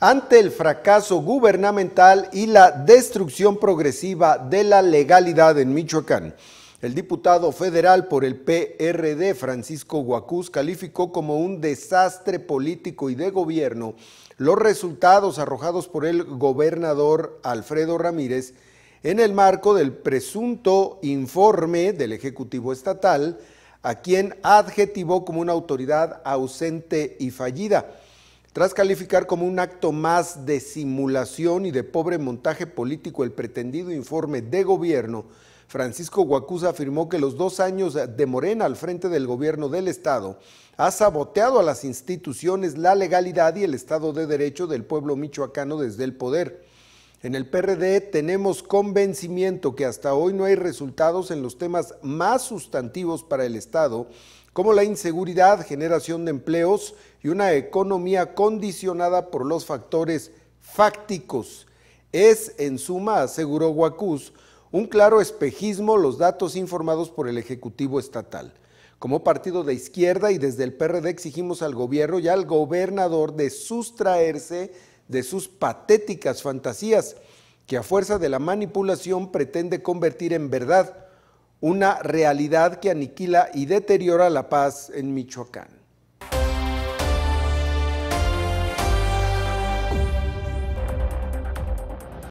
ante el fracaso gubernamental y la destrucción progresiva de la legalidad en Michoacán. El diputado federal por el PRD, Francisco Guacuz, calificó como un desastre político y de gobierno los resultados arrojados por el gobernador Alfredo Ramírez en el marco del presunto informe del Ejecutivo Estatal, a quien adjetivó como una autoridad ausente y fallida. Tras calificar como un acto más de simulación y de pobre montaje político el pretendido informe de gobierno, Francisco Guacusa afirmó que los dos años de Morena al frente del gobierno del Estado ha saboteado a las instituciones, la legalidad y el Estado de Derecho del pueblo michoacano desde el poder. En el PRD tenemos convencimiento que hasta hoy no hay resultados en los temas más sustantivos para el Estado como la inseguridad, generación de empleos y una economía condicionada por los factores fácticos. Es, en suma, aseguró Guacús, un claro espejismo los datos informados por el Ejecutivo Estatal. Como partido de izquierda y desde el PRD exigimos al gobierno y al gobernador de sustraerse de sus patéticas fantasías que a fuerza de la manipulación pretende convertir en verdad una realidad que aniquila y deteriora la paz en Michoacán.